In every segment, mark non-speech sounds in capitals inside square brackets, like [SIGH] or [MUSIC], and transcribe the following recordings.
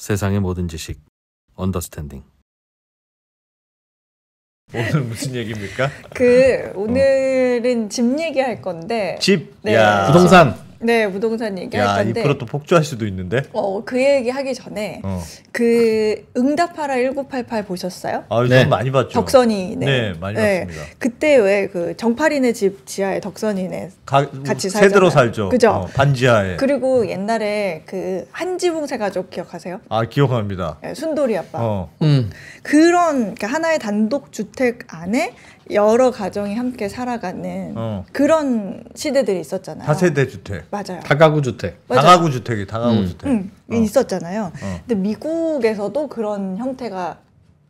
세상의 모든 지식 언더스탠딩 오늘 무슨 얘기입니까? 그 오늘은 집 얘기할 건데 집, 네. 야. 부동산 네, 부동산 얘기할 야, 건데. 앞으로 또 폭주할 수도 있는데. 어, 그 얘기 하기 전에 어. 그 응답하라 1988 보셨어요? 아, 네. 많이 봤죠. 덕선이. 네, 네 많이 네. 봤습니다. 그때 왜 그 정팔이네 집 지하에 덕선이네 가, 같이 살잖아요. 새 살죠. 그죠? 어, 반지하에. 그리고 옛날에 그 한지붕세 가족 기억하세요? 아, 기억합니다. 네, 순돌이 아빠. 어. 음. 그런 그러니까 하나의 단독 주택 안에 여러 가정이 함께 살아가는 어. 그런 시대들이 있었잖아요. 다세대 주택. 맞아요. 다가구 주택. 맞아요. 다가구 주택이 다가구 음. 주택. 음, 어. 있었잖아요. 어. 근데 미국에서도 그런 형태가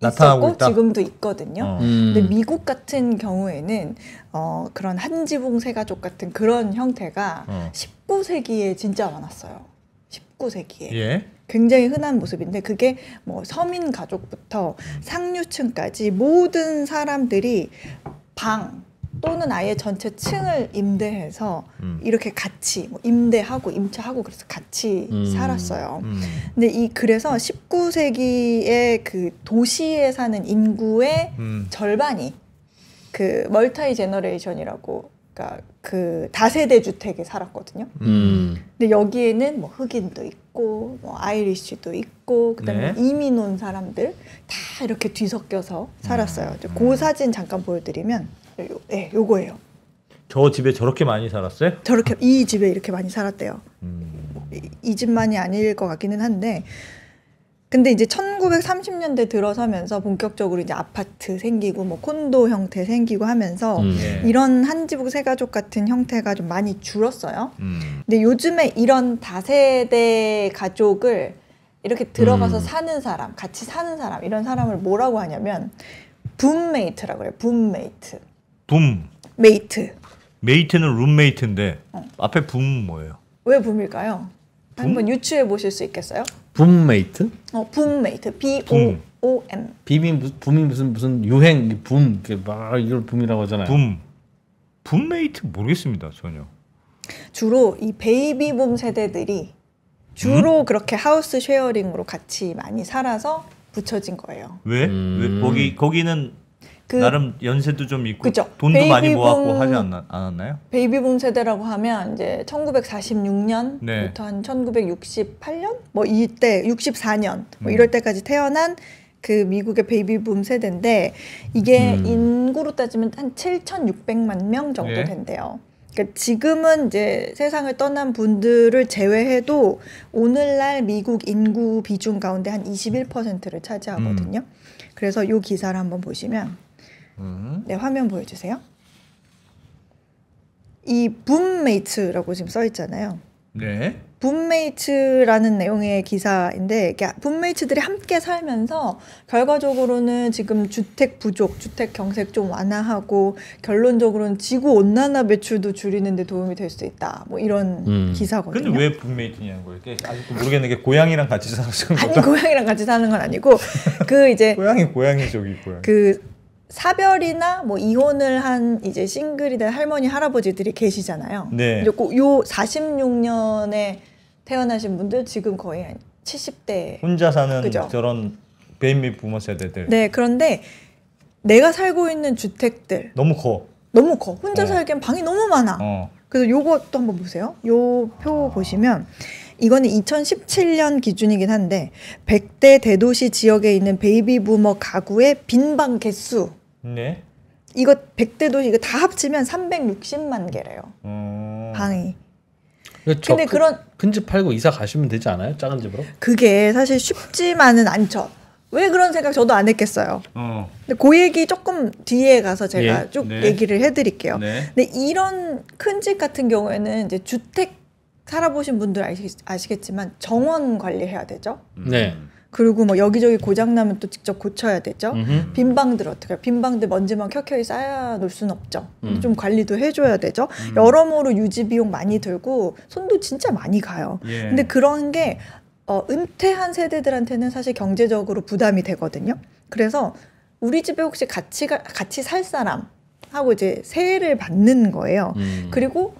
있었고 지금도 있거든요. 어. 음. 근데 미국 같은 경우에는 어, 그런 한지붕 세가족 같은 그런 형태가 19세기에 어. 진짜 많았어요. 19세기에. 예? 굉장히 흔한 모습인데 그게 뭐 서민 가족부터 음. 상류층까지 모든 사람들이 방 또는 아예 전체 층을 임대해서 음. 이렇게 같이 뭐 임대하고 임차하고 그래서 같이 음. 살았어요. 음. 근데 이 그래서 1 9세기에그 도시에 사는 인구의 음. 절반이 그 멀타이 제너레이션이라고 그러니까 그 다세대 주택에 살았거든요. 음. 근데 여기에는 뭐 흑인도 있고 있고 뭐 아이리쉬도 있고 그다음에 네. 이민 온 사람들 다 이렇게 뒤섞여서 살았어요. 음. 그 사진 잠깐 보여드리면 요, 네, 요거예요. 저 집에 저렇게 많이 살았어요? 저렇게 이 집에 이렇게 많이 살았대요. 음. 이, 이 집만이 아닐 것 같기는 한데 근데 이제 1930년대 들어서면서 본격적으로 이제 아파트 생기고 뭐 콘도 형태 생기고 하면서 음, 예. 이런 한 지붕 세 가족 같은 형태가 좀 많이 줄었어요. 음. 근데 요즘에 이런 다세대 가족을 이렇게 들어가서 음. 사는 사람, 같이 사는 사람 이런 사람을 뭐라고 하냐면 붐메이트라고 그래요. 붐메이트. 붐. 메이트. 메이트는 룸메이트인데 어. 앞에 붐 뭐예요? 왜 붐일까요? 붐? 한번 유추해 보실 수 있겠어요? 붐메이트? 어, 붐메이트. B O O M. 붐이 붐이 무슨 무슨 유행 붐, 막 이걸 붐이라고 하잖아요. 붐. 붐메이트 모르겠습니다 전혀. 주로 이 베이비붐 세대들이 주로 음? 그렇게 하우스 쉐어링으로 같이 많이 살아서 붙여진 거예요. 왜? 음. 왜 거기 거기는 그 나름 연세도 좀 있고 그쵸? 돈도 많이 모았고 하지 않, 않았나요? 베이비붐 세대라고 하면 이제 1946년부터 네. 한 1968년 뭐 이때 64년 뭐 음. 이럴 때까지 태어난 그 미국의 베이비붐 세대인데 이게 음. 인구로 따지면 한 7,600만 명 정도 예. 된대요. 예. 그러니까 지금은 이제 세상을 떠난 분들을 제외해도 오늘날 미국 인구 비중 가운데 한 21%를 차지하거든요. 음. 그래서 요 기사를 한번 보시면 네, 화면 보여주세요. 이 붐메이츠라고 지금 써 있잖아요. 네. 붐메이츠라는 내용의 기사인데 붐메이츠들이 함께 살면서 결과적으로는 지금 주택 부족, 주택 경색 좀 완화하고 결론적으로는 지구 온난화 배출도 줄이는 데 도움이 될 수 있다. 뭐 이런 음. 기사거든요. 근데 왜 붐메이트냐는 거예요. 아직도 모르겠는 게 고양이랑 같이 사는 거 아니 고양이랑 같이 사는 건 아니고 [LAUGHS] 그 이제 고양이 고양이족이고요. 그 사별이나 뭐 이혼을 한 이제 싱글이 된 할머니 할아버지들이 계시잖아요. 네. 그리고 요 46년에 태어나신 분들 지금 거의 한 70대 혼자 사는 그죠? 저런 베이비 부모 세대들. 네, 그런데 내가 살고 있는 주택들 너무 커. 너무 커. 혼자 어. 살기엔 방이 너무 많아. 어. 그래서 요것도 한번 보세요. 요표 어. 아. 보시면 이거는 2017년 기준이긴 한데 100대 대도시 지역에 있는 베이비 부머 가구의 빈방 개수 네. 이거 100대 도시 이거 다 합치면 360만 개래요. 음... 방이. 근데 그, 그런 큰 집 팔고 이사 가시면 되지 않아요? 작은 집으로? 그게 사실 쉽지만은 않죠. 왜 그런 생각 저도 안 했겠어요. 어. 근데 그 얘기 조금 뒤에 가서 제가 예, 쭉 네. 얘기를 해드릴게요. 네. 근데 이런 큰 집 같은 경우에는 이제 주택 살아보신 분들 아시, 아시겠지만 정원 관리해야 되죠. 네. 음. 그리고 뭐 여기저기 고장 나면 또 직접 고쳐야 되죠. 음흠. 빈 방들 어떻게 해요? 빈 방들 먼지만 켜켜이 쌓아 놓을 순 없죠. 음. 좀 관리도 해줘야 되죠. 음. 여러모로 유지 비용 많이 들고 손도 진짜 많이 가요. 예. 근데 그런 게 어, 은퇴한 세대들한테는 사실 경제적으로 부담이 되거든요. 그래서 우리 집에 혹시 같이 가, 같이 살 사람 하고 이제 세를 받는 거예요. 음. 그리고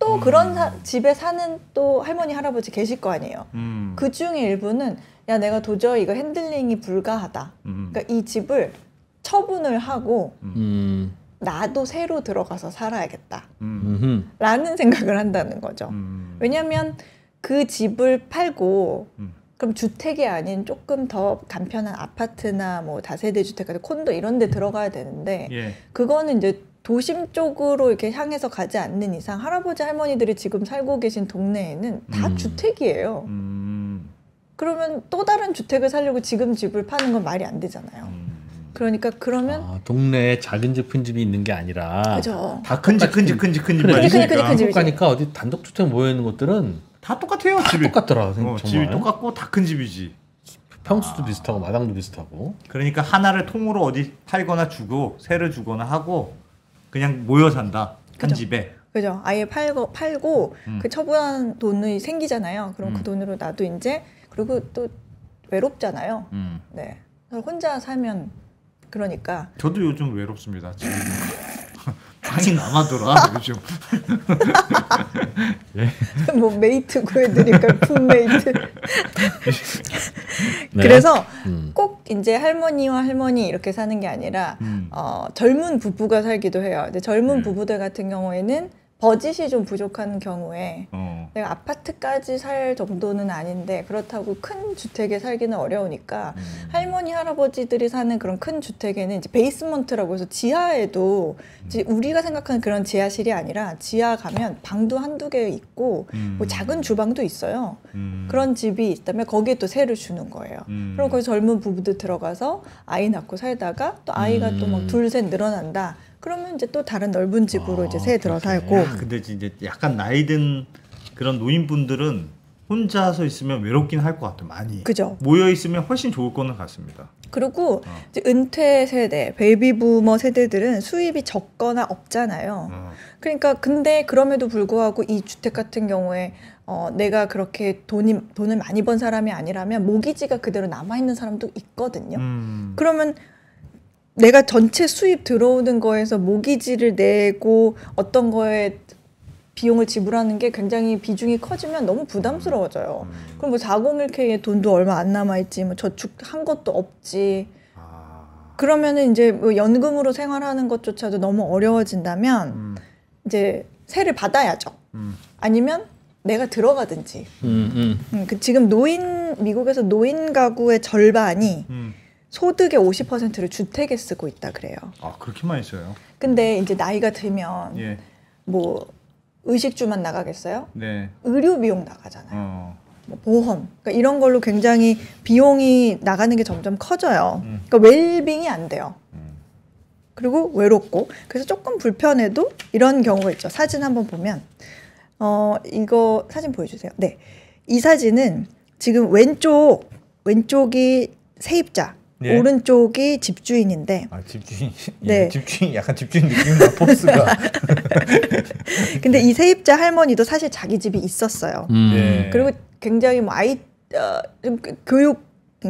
또 그런 사, 음. 집에 사는 또 할머니 할아버지 계실 거 아니에요. 음. 그 중에 일부는 야 내가 도저히 이거 핸들링이 불가하다. 음. 그러니까 이 집을 처분을 하고 음. 음. 나도 새로 들어가서 살아야겠다. 음. 라는 생각을 한다는 거죠. 음. 왜냐하면 그 집을 팔고 음. 그럼 주택이 아닌 조금 더 간편한 아파트나 뭐 다세대 주택 같은 콘도 이런 데 들어가야 되는데 예. 그거는 이제 도심 쪽으로 이렇게 향해서 가지 않는 이상 할아버지 할머니들이 지금 살고 계신 동네에는 다 주택이에요. 그러면 또 다른 주택을 살려고 지금 집을 파는 건 말이 안 되잖아요. 음. 그러니까 그러면 아, 동네에 작은 집큰 집이 있는 게 아니라 다 큰 집큰집큰집 큰집 큰집큰 니까 어디 단독 주택 모여 있는 곳들은 다 똑같아요. 다 집이 똑같더라. 어, 집이 똑같고 다 큰 집이지. 평수도 아. 비슷하고 마당도 비슷하고. 그러니까 하나를 통으로 어디 팔거나 주고 세를 주거나 하고 그냥 모여 산다 한 그죠. 집에. 그죠. 아예 팔고 팔고 음. 그 처분한 돈이 생기잖아요. 그럼 그 음. 그 돈으로 나도 이제 그리고 또 외롭잖아요. 음. 네. 혼자 살면 그러니까 저도 요즘 외롭습니다. 지금 [LAUGHS] 많이 남아돌아 요즘. [LAUGHS] 예. 뭐 메이트 구해드릴까요? 푼메이트. [LAUGHS] 네. 그래서 음. 꼭 이제 할머니와 할머니 이렇게 사는 게 아니라 음. 어, 젊은 부부가 살기도 해요. 근데 젊은 네. 부부들 같은 경우에는 버짓이 좀 부족한 경우에 어. 내가 아파트까지 살 정도는 아닌데 그렇다고 큰 주택에 살기는 어려우니까 음. 할머니 할아버지들이 사는 그런 큰 주택에는 이제 베이스먼트라고 해서 지하에도 이제 음. 우리가 생각하는 그런 지하실이 아니라 지하 가면 방도 한두 개 있고 뭐 음. 뭐 작은 주방도 있어요. 음. 그런 집이 있다면 거기에 또 세를 주는 거예요. 음. 그럼 거기 젊은 부부들 들어가서 아이 낳고 살다가 또 아이가 또막둘셋 음. 늘어난다. 그러면 이제 또 다른 넓은 집으로 아, 이제 새 아, 들어 살고. 근데 이제 약간 나이 든 그런 노인분들은 혼자서 있으면 외롭긴 할 것 같아요. 많이. 그죠. 모여 있으면 훨씬 좋을 거는 같습니다. 그리고 어. 은퇴 세대, 베이비부머 세대들은 수입이 적거나 없잖아요. 어. 그러니까 근데 그럼에도 불구하고 이 주택 같은 경우에 어, 내가 그렇게 돈이 돈을 많이 번 사람이 아니라면 모기지가 그대로 남아 있는 사람도 있거든요. 음. 그러면 내가 전체 수입 들어오는 거에서 모기지를 내고 어떤 거에 비용을 지불하는 게 굉장히 비중이 커지면 너무 부담스러워져요. 음. 그럼 뭐 401k에 돈도 얼마 안 남아있지, 뭐 저축한 것도 없지. 아. 그러면은 이제 뭐 연금으로 생활하는 것조차도 너무 어려워진다면 음. 이제 세를 받아야죠. 음. 아니면 내가 들어가든지. 음, 음. 음 그 지금 노인 미국에서 노인 가구의 절반이 음. 소득의 50%를 주택에 쓰고 있다 그래요. 아 그렇게 많이 써요? 근데 이제 나이가 들면 예. 뭐 의식주만 나가겠어요? 네. 의료 비용 나가잖아요. 어. 뭐 보험 그러니까 이런 걸로 굉장히 비용이 나가는 게 점점 커져요. 음. 그러니까 웰빙이 안 돼요. 음. 그리고 외롭고 그래서 조금 불편해도 이런 경우가 있죠. 사진 한번 보면 어 이거 사진 보여주세요. 네, 이 사진은 지금 왼쪽 왼쪽이 세입자 예. 오른쪽이 집주인인데. 아 집주인. [LAUGHS] 예, 네. 집주인 약간 집주인 느낌나 포스가. [LAUGHS] 근데 예. 이 세입자 할머니도 사실 자기 집이 있었어요. 음. 예. 그리고 굉장히 뭐 아이 어, 교육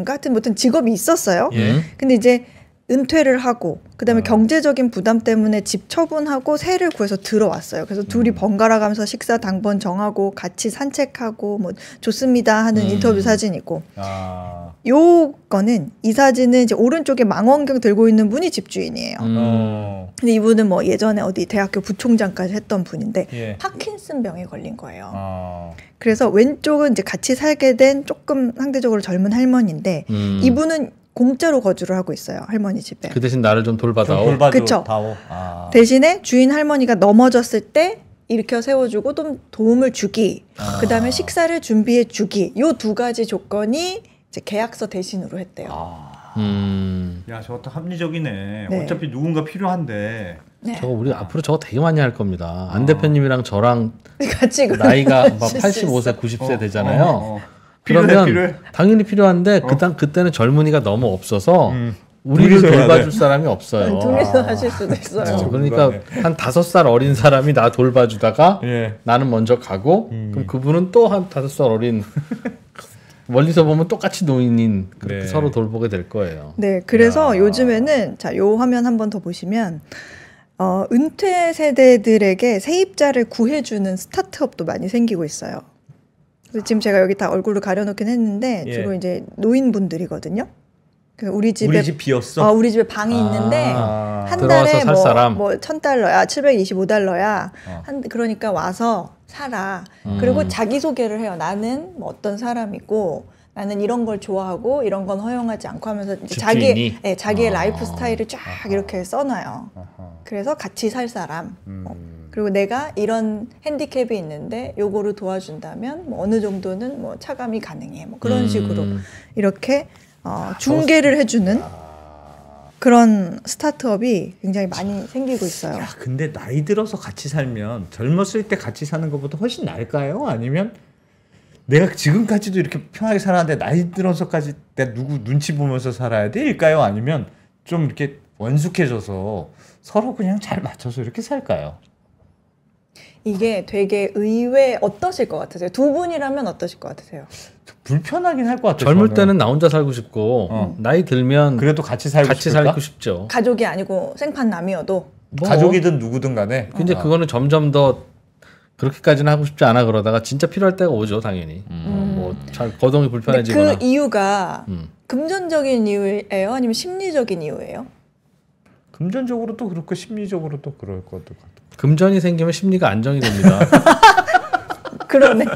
같은 니까 직업이 있었어요. 예. 근데 이제 은퇴를 하고 그다음에 어. 경제적인 부담 때문에 집 처분하고 새를 구해서 들어왔어요. 그래서 둘이 음. 번갈아 가면서 식사 당번 정하고 같이 산책하고 뭐 좋습니다 하는 음. 인터뷰 사진이고. 아. 요거는 이 사진은 이제 오른쪽에 망원경 들고 있는 분이 집주인이에요. 음. 어. 근데 이분은 뭐 예전에 어디 대학교 부총장까지 했던 분인데 예. 파킨슨 병에 걸린 거예요. 아. 그래서 왼쪽은 이제 같이 살게 된 조금 상대적으로 젊은 할머니인데 음. 이분은 공짜로 거주를 하고 있어요 할머니 집에. 그 대신 나를 좀 돌봐다오. 그렇죠. 아. 대신에 주인 할머니가 넘어졌을 때 일으켜 세워주고 좀 도움을 주기. 아. 그다음에 식사를 준비해 주기. 요 두 가지 조건이 이제 계약서 대신으로 했대요. 아. 음. 야 저것도 합리적이네. 네. 어차피 누군가 필요한데. 네. 저거 우리 앞으로 저거 되게 많이 할 겁니다. 안 아. 대표님이랑 저랑 [LAUGHS] 같이 나이가 막 85세, 90세 어, 되잖아요. 어, 어. 어. 그러면 필요해, 필요해. 당연히 필요한데 어. 그당 그때는 젊은이가 너무 없어서 음. 우리를 돌봐줄 사람이 없어요. 둘이서 아. 하실 수도 있어요. 어, 그러니까 한 다섯 살 어린 사람이 나 돌봐주다가 예. 나는 먼저 가고 음. 그럼 그분은 또 한 다섯 살 어린 [LAUGHS] 멀리서 보면 똑같이 노인인 그렇게 네. 서로 돌보게 될 거예요. 네, 그래서 야. 요즘에는 자요 화면 한번 더 보시면 어, 은퇴 세대들에게 세입자를 구해주는 스타트업도 많이 생기고 있어요. 지금 제가 여기 다 얼굴로 가려놓긴 했는데 예. 주로 이제 노인분들이거든요. 그 우리 집에 우리 집 비었어. 어, 우리 집에 방이 아~ 있는데 한 달에 뭐뭐천 달러야, 칠백이십오 달러야 어. 한 그러니까 와서 살아. 음. 그리고 자기 소개를 해요. 나는 뭐 어떤 사람이고 나는 이런 걸 좋아하고 이런 건 허용하지 않고 하면서 자기 네, 자기의 아~ 라이프 스타일을 쫙 아하. 이렇게 써놔요. 아하. 그래서 같이 살 사람. 음. 뭐. 그리고 내가 이런 핸디캡이 있는데 요거를 도와준다면 뭐 어느 정도는 뭐 차감이 가능해 뭐 그런 음. 식으로 이렇게 어, 아, 중계를 해주는 아. 그런 스타트업이 굉장히 많이 생기고 있어요. 야, 근데 나이 들어서 같이 살면 젊었을 때 같이 사는 것보다 훨씬 나을까요? 아니면 내가 지금까지도 이렇게 편하게 살았는데 나이 들어서까지 내가 누구 눈치 보면서 살아야 될까요? 아니면 좀 이렇게 원숙해져서 서로 그냥 잘 맞춰서 이렇게 살까요? 이게 되게 의외 어떠실 것 같으세요? 두 분이라면 어떠실 것 같으세요? 불편하긴 할 것 같아요. 젊을 저는. 때는 나 혼자 살고 싶고 어. 나이 들면 그래도 같이 살고, 같이 살고 싶죠. 가족이 아니고 생판 남이어도 뭐, 가족이든 누구든 간에. 근데 어. 그거는 점점 더 그렇게까지는 하고 싶지 않아 그러다가 진짜 필요할 때가 오죠 당연히. 음. 음. 뭐잘 거동이 불편해지거나. 그 이유가 음. 금전적인 이유예요? 아니면 심리적인 이유예요? 금전적으로도 그렇고 심리적으로도 그럴 것 같아요. 금전이 생기면 심리가 안정이 됩니다. [LAUGHS] 그러네.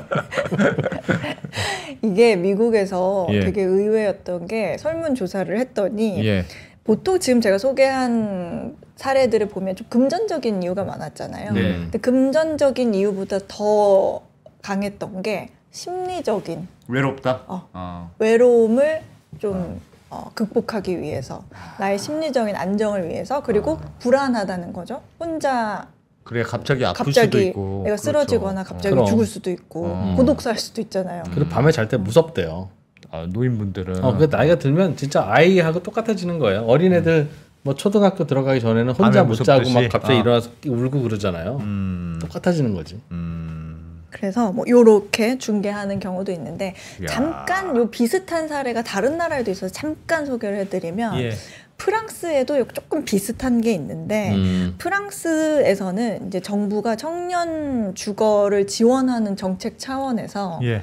[LAUGHS] 이게 미국에서 예. 되게 의외였던 게 설문조사를 했더니 예. 보통 지금 제가 소개한 사례들을 보면 좀 금전적인 이유가 많았잖아요. 네. 근데 금전적인 이유보다 더 강했던 게 심리적인 외롭다. 어, 어. 외로움을 좀 어. 어 극복하기 위해서 나의 심리적인 안정을 위해서 그리고 어. 불안하다는 거죠. 혼자 그래 갑자기 아플 갑자기 수도 있고 내가 그렇죠. 쓰러지거나 그렇죠. 갑자기 그 죽을 수도 있고 음. 어. 고독사할 수도 있잖아요. 그리고 밤에 잘 때 무섭대요. 아, 노인분들은 어, 그 나이가 들면 진짜 아이하고 똑같아지는 거예요. 어린애들 음. 뭐 초등학교 들어가기 전에는 혼자 못 무섭듯이. 자고 막 갑자기 아. 일어나서 울고 그러잖아요. 음. 똑같아지는 거지. 음. 그래서 뭐 요렇게 중계하는 경우도 있는데 야. 잠깐 요 비슷한 사례가 다른 나라에도 있어서 잠깐 소개를 해드리면 예. 프랑스에도 조금 비슷한 게 있는데 음. 프랑스에서는 이제 정부가 청년 주거를 지원하는 정책 차원에서 예.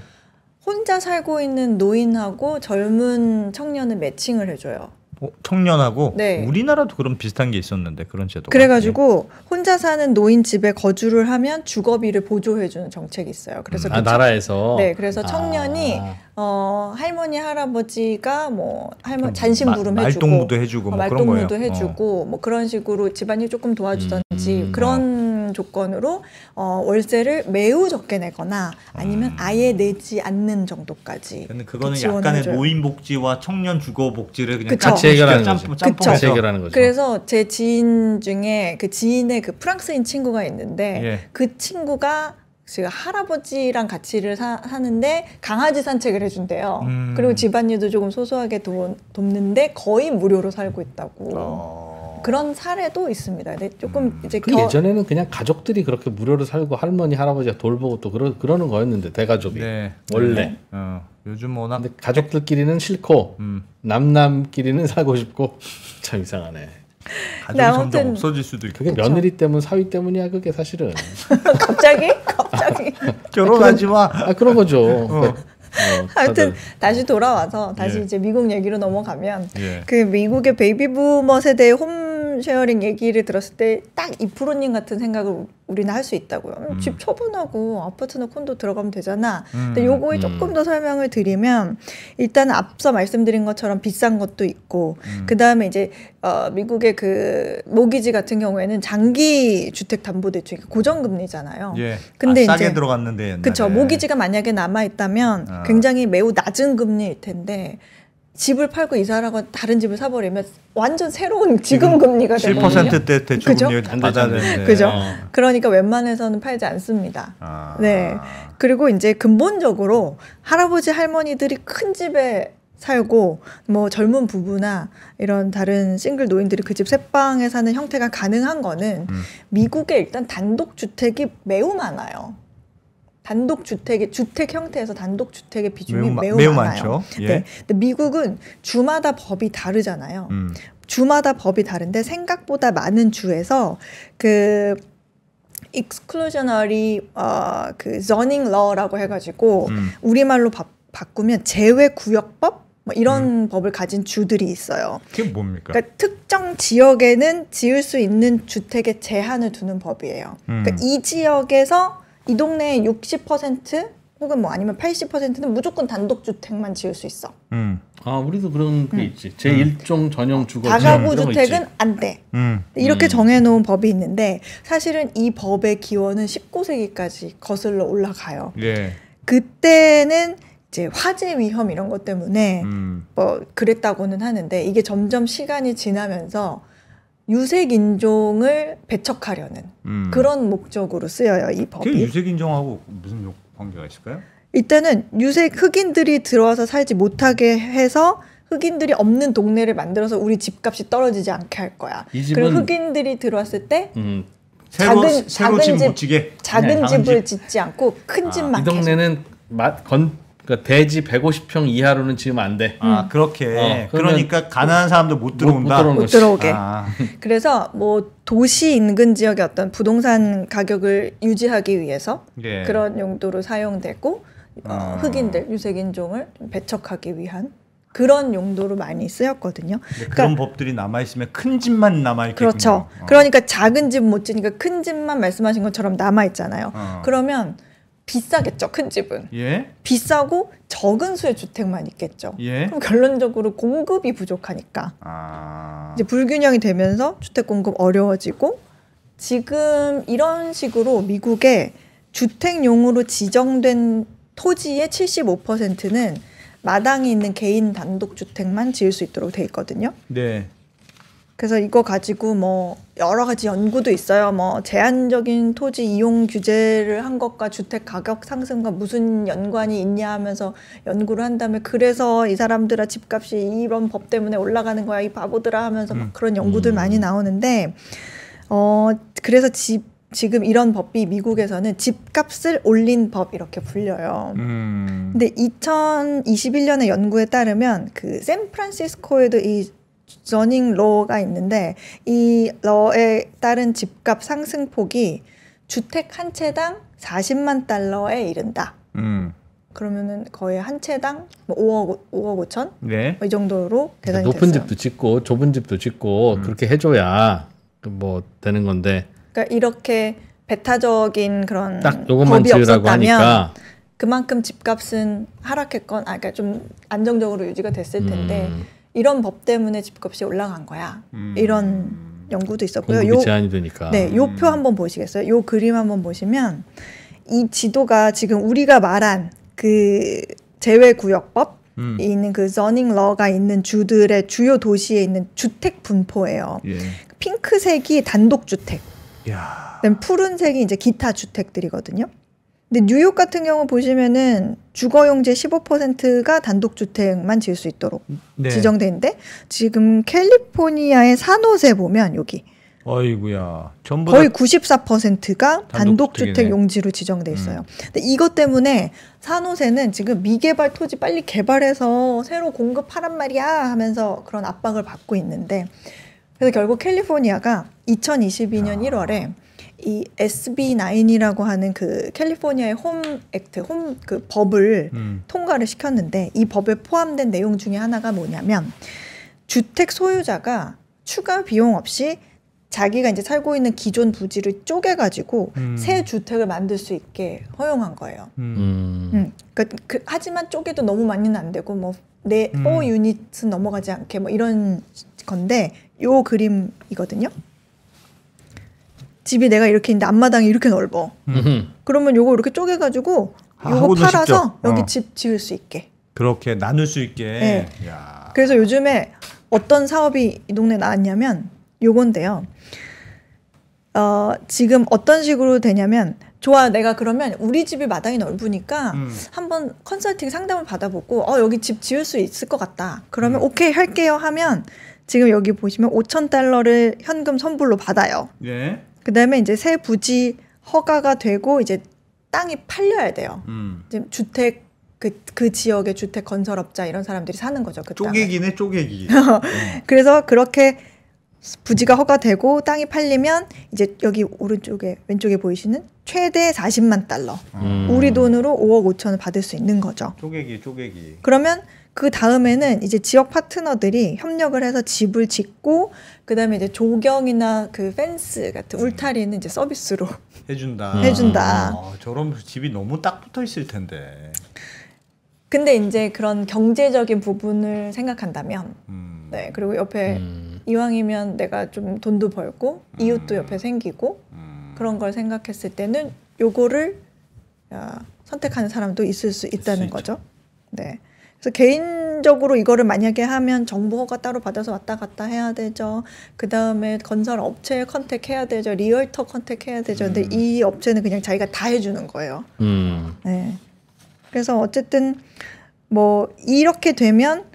혼자 살고 있는 노인하고 젊은 청년을 매칭을 해줘요. 어, 청년하고 네. 우리나라도 그런 비슷한 게 있었는데 그런 제도 그래가지고 네. 혼자 사는 노인 집에 거주를 하면 주거비를 보조해주는 정책이 있어요. 그래서 음. 아, 그 나라에서 네 그래서 아. 청년이 아. 어, 할머니 할아버지가 뭐 할머 니 음, 잔심부름 해주고 말동무도 해주고 뭐 말동무도 해주고 어. 뭐 그런 어. 뭐 식으로 집안이 조금 도와주던지 음. 그런 어. 조건으로 어, 월세를 매우 적게 내거나 아니면 아. 아예 내지 않는 정도까지. 근데 그거는 약간의 줘요. 노인 복지와 청년 주거 복지를 그냥 그쵸? 같이 해결하는 거죠. 같이 해결하는 거죠. 그래서 제 지인 중에 그 지인의 그 프랑스인 친구가 있는데 예. 그 친구가 제가 할아버지랑 같이 를 사, 하는데 강아지 산책을 해준대요. 음. 그리고 집안일도 조금 소소하게 도, 돕는데 거의 무료로 살고 있다고. 어. 그런 사례도 있습니다. 근데 조금 음, 이제 그 겨... 예전에는 그냥 가족들이 그렇게 무료로 살고 할머니 할아버지가 돌보고 또 그러, 그러는 거였는데 대가족이 네, 원래. 네. 어, 요즘 워낙 근데 가족들끼리는 싫고 음. 남남끼리는 살고 싶고 [LAUGHS] 참 이상하네. 가족이 아무튼... 없어질 수도 있고 그게 며느리 때문 사위 때문이야 그게 사실은 [LAUGHS] 갑자기 갑자기 [LAUGHS] 결혼하지 마 아, 아, 그런 거죠 어. 어, 하여튼 다시 돌아와서 다시 예. 이제 미국 얘기로 넘어가면 예. 그 미국의 베이비 부머 세대의 홈홈 쉐어링 얘기를 들었을 때 딱 이프로님 같은 생각을 우리는 할 수 있다고요. 음. 집 처분하고 아파트나 콘도 들어가면 되잖아. 음. 근데 요거에 음. 조금 더 설명을 드리면 일단 앞서 말씀드린 것처럼 비싼 것도 있고 음. 그 다음에 이제 어, 미국의 그 모기지 같은 경우에는 장기 주택 담보 대출 그러니까 고정금리잖아요. 예. 근데 아, 싸게 이제 들어갔는데 옛날에. 그쵸 모기지가 만약에 남아 있다면 아. 굉장히 매우 낮은 금리일 텐데. 집을 팔고 이사를 하고 다른 집을 사버리면 완전 새로운 지금 음, 금리가 되거든요. 7%대 대출금리를 받아내는. 그죠? 어. 그러니까 웬만해서는 팔지 않습니다. 아. 네. 그리고 이제 근본적으로 할아버지 할머니들이 큰 집에 살고 뭐 젊은 부부나 이런 다른 싱글 노인들이 그 집 셋방에 사는 형태가 가능한 거는 음. 미국에 일단 단독 주택이 매우 많아요. 단독 주택의 주택 형태에서 단독 주택의 비중이 매우, 매우, 매우 많아요. 네. 예. 네. 근데 미국은 주마다 법이 다르잖아요. 음. 주마다 법이 다른데 생각보다 많은 주에서 그 exclusionary 어그 zoning law라고 해가지고 음. 우리말로 바, 꾸면 제외 구역법 뭐 이런 음. 법을 가진 주들이 있어요. 그게 뭡니까? 그러니까 특정 지역에는 지을 수 있는 주택에 제한을 두는 법이에요. 음. 그러니까 이 지역에서 이 동네의 60% 혹은 뭐 아니면 80%는 무조건 단독주택만 지을 수 있어. 음. 아, 우리도 그런 게 음. 있지. 제1종 음. 전용 주거 다가구 주택은 안 돼. 음. 이렇게 음. 정해놓은 법이 있는데 사실은 이 법의 기원은 19세기까지 거슬러 올라가요. 예. 그때는 이제 화재 위험 이런 것 때문에 음. 뭐 그랬다고는 하는데 이게 점점 시간이 지나면서 유색 인종을 배척하려는 음. 그런 목적으로 쓰여요 이 법이. 유색 인종하고 무슨 관계가 있을까요? 이때는 유색 흑인들이 들어와서 살지 못하게 해서 흑인들이 없는 동네를 만들어서 우리 집값이 떨어지지 않게 할 거야. 그럼 흑인들이 들어왔을 때 음. 새로, 작은 새로 작은 집, 집 작은 네, 집을 짓지 않고 큰 아, 집만. 이 동네는 마, 건 그러니까 대지 150평 이하로는 지금 안 돼. 아 그렇게. 어, 그러니까 가난한 사람도 못 들어온다. 못, 못 들어오게. 아. 그래서 뭐 도시 인근 지역의 어떤 부동산 가격을 유지하기 위해서 예. 그런 용도로 사용되고 어, 아. 흑인들 유색인종을 배척하기 위한 그런 용도로 많이 쓰였거든요. 그러니까, 그런 법들이 남아 있으면 큰 집만 남아 있겠 그렇죠. 어. 그러니까 작은 집 못 지니까 큰 집만 말씀하신 것처럼 남아 있잖아요. 어. 그러면 비싸겠죠 큰 집은 예? 비싸고 적은 수의 주택만 있겠죠 예? 그럼 결론적으로 공급이 부족하니까 아... 이제 불균형이 되면서 주택 공급 어려워지고 지금 이런 식으로 미국의 주택용으로 지정된 토지의 75%는 마당이 있는 개인 단독 주택만 지을 수 있도록 돼 있거든요. 네. 그래서 이거 가지고 뭐 여러 가지 연구도 있어요. 뭐 제한적인 토지 이용 규제를 한 것과 주택 가격 상승과 무슨 연관이 있냐 하면서 연구를 한 다음에 그래서 이 사람들아 집값이 이런 법 때문에 올라가는 거야 이 바보들아 하면서 막 음. 그런 연구들 많이 음. 나오는데 어 그래서 집 지금 이런 법이 미국에서는 집값을 올린 법 이렇게 불려요. 음. 근데 2021년의 연구에 따르면 그 샌프란시스코에도 이 저닝 로가 있는데 이 러에 따른 집값 상승폭이 주택 한 채당 40만 달러에 이른다. 음. 그러면은 거의 한 채당 뭐 5억 5억 5천 네. 뭐 이 정도로 계산이 그러니까 높은 됐어요. 집도 짓고 좁은 집도 짓고 음. 그렇게 해줘야 뭐 되는 건데. 그러니까 이렇게 배타적인 그런 딱 요것만 법이 없었다면 그만큼 집값은 하락했건 아까 그러니까 좀 안정적으로 유지가 됐을 텐데. 음. 이런 법 때문에 집값이 올라간 거야. 음. 이런 연구도 있었고요. 요 제한이 되니까. 네, 요표 음. 한번 보시겠어요? 요 그림 한번 보시면 이 지도가 지금 우리가 말한 그 제외 구역법 음. 있는 그 zoning l a w 가 있는 주들의 주요 도시에 있는 주택 분포예요. 예. 핑크색이 단독 주택. 야. 푸른색이 이제 기타 주택들이거든요. 근데 뉴욕 같은 경우 보시면은 주거용제 15%가 단독주택만 지을 수 있도록 음, 네. 지정돼는데 지금 캘리포니아의 산호세 보면 여기 어이구야. 전부 거의 94%가 단독주택 단독 용지로 지정돼 있어요. 음. 근데 이것 때문에 산호세는 지금 미개발 토지 빨리 개발해서 새로 공급하란 말이야 하면서 그런 압박을 받고 있는데 그래서 결국 캘리포니아가 2022년 야. 1월에 이 SB9이라고 하는 그 캘리포니아의 홈 액트, 홈 그 법을 음. 통과를 시켰는데 이 법에 포함된 내용 중에 하나가 뭐냐면 주택 소유자가 추가 비용 없이 자기가 이제 살고 있는 기존 부지를 쪼개가지고 음. 새 주택을 만들 수 있게 허용한 거예요. 음. 음. 음. 그 그, 하지만 쪼개도 너무 많이는 안 되고 뭐내 음. 유닛은 넘어가지 않게 뭐 이런 건데 요 그림이거든요. 집이 내가 이렇게 있는데 앞마당이 이렇게 넓어. 음흠. 그러면 요거 이렇게 쪼개가지고 아, 요거 아, 팔아서 어. 여기 집 지을 수 있게. 그렇게 나눌 수 있게. 네. 그래서 요즘에 어떤 사업이 이 동네 나왔냐면 요건데요. 어, 지금 어떤 식으로 되냐면 좋아 내가 그러면 우리 집이 마당이 넓으니까 음. 한번 컨설팅 상담을 받아보고 어 여기 집 지을 수 있을 것 같다 그러면 음. 오케이 할게요 하면 지금 여기 보시면 5천 달러를 현금 선불로 받아요. 예. 그다음에 이제 새 부지 허가가 되고 이제 땅이 팔려야 돼요. 음. 이제 주택 그, 그 지역의 주택 건설업자 이런 사람들이 사는 거죠. 그 쪼개기네, 쪼개기. [LAUGHS] 그래서 그렇게 부지가 허가되고 땅이 팔리면 이제 여기 오른쪽에 왼쪽에 보이시는 최대 40만 달러 음. 우리 돈으로 5억 5천을 받을 수 있는 거죠. 쪼개기 쪼개기. 그러면 그 다음에는 이제 지역 파트너들이 협력을 해서 집을 짓고 그다음에 이제 조경이나 그 펜스 같은 음. 울타리는 이제 서비스로 해준다. 음. 해준다. 아, 저런 집이 너무 딱 붙어 있을 텐데. 근데 이제 그런 경제적인 부분을 생각한다면, 음. 네 그리고 옆에 음. 이왕이면 내가 좀 돈도 벌고 음. 이웃도 옆에 생기고 음. 그런 걸 생각했을 때는 요거를 야, 아, 선택하는 사람도 있을 수 있다는 거죠. 네. 그래서 개인적으로 이거를 만약에 하면 정보 가 따로 받아서 왔다 갔다 해야 되죠. 그 다음에 건설 업체 컨택해야 되죠. 리얼터 컨택해야 되죠. 근데 음. 이 업체는 그냥 자기가 다 해주는 거예요. 음. 네. 그래서 어쨌든 뭐 이렇게 되면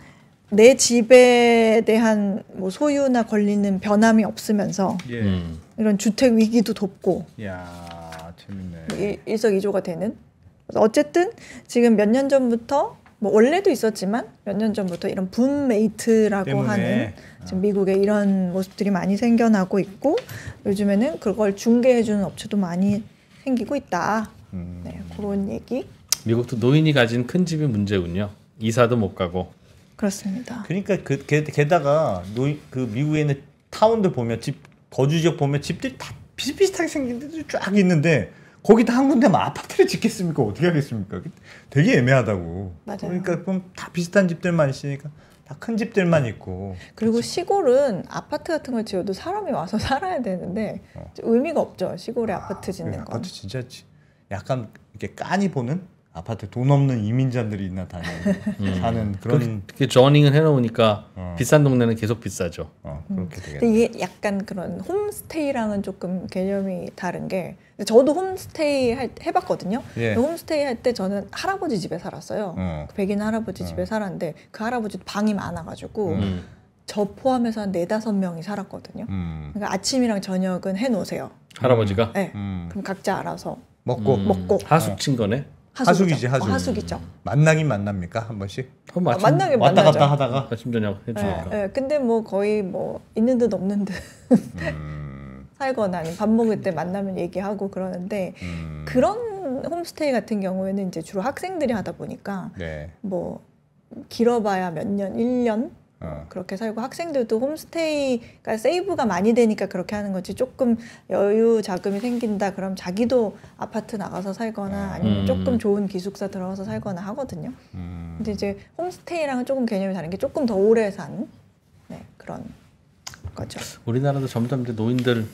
내 집에 대한 뭐 소유나 권리는 변함이 없으면서 예. 음. 이런 주택 위기도 돕고 야 재밌네 일석이조가 되는 어쨌든 지금 몇 년 전부터 뭐 원래도 있었지만 몇 년 전부터 이런 붐메이트라고 하는 아. 지금 미국에 이런 모습들이 많이 생겨나고 있고 요즘에는 그걸 중개해주는 업체도 많이 생기고 있다. 음. 네, 그런 얘기. 미국도 노인이 가진 큰 집이 문제군요. 이사도 못 가고. 그렇습니다. 그러니까 그 게, 게다가 노인 그 미국에는 타운들 보면 집 거주 지역 보면 집들이 다 비슷비슷하게 생긴 데도 쫙 있는데 거기다 한 군데만 아파트를 짓겠습니까? 어떻게 하겠습니까? 그 되게 애매하다고. 맞아요. 그러니까 그럼 다 비슷한 집들만 있으니까 다 큰 집들만 네. 있고. 그리고 그치? 시골은 아파트 같은 걸 지어도 사람이 와서 [LAUGHS] 살아야 되는데 어. 의미가 없죠. 시골에 아, 파트 짓는 거. 아파트 진짜 약간 이렇게 깐이 보는 아파트 돈 없는 이민자들이 있나 다니 [LAUGHS] 음. 사는 그런 특히 저닝을 해놓으니까 어. 비싼 동네는 계속 비싸죠. 어, 음. 그렇게 되겠 근데 이게 약간 그런 홈스테이랑은 조금 개념이 다른 게 저도 홈스테이 할, 해봤거든요. 예. 홈스테이 할 때 저는 할아버지 집에 살았어요. 어. 그 백인 할아버지 어. 집에 살았는데 그 할아버지 방이 많아가지고. 음. 저 포함해서 한 네다섯 명이 살았거든요. 음. 그러니까 아침이랑 저녁은 해놓으세요. 할아버지가? 네. 음. 그럼 각자 알아서 먹고 먹고 하숙친 거네. 하숙이죠. 하숙. 어, 하숙이죠. 만나기 만납니까 한 번씩? 한 어, 아, 만나긴 왔다 갔다 하다가 네. 아침 저녁 네, 해주니까. 네, 근데 뭐 거의 뭐 있는 듯 없는 듯 음. [LAUGHS] 살거나 아니면 밥 먹을 때 만나면 얘기하고 그러는데 음... 그런 홈스테이 같은 경우에는 이제 주로 학생들이 하다 보니까 네. 뭐 길어봐야 몇 년, 1년 어. 그렇게 살고 학생들도 홈스테이가 세이브가 많이 되니까 그렇게 하는 거지 조금 여유 자금이 생긴다 그럼 자기도 아파트 나가서 살거나 음. 아니면 음. 조금 좋은 기숙사 들어가서 살거나 하거든요. 음. 근데 이제 홈스테이랑은 조금 개념이 다른 게 조금 더 오래 산 네, 그런 거죠. 우리나라도 점점 이제 노인들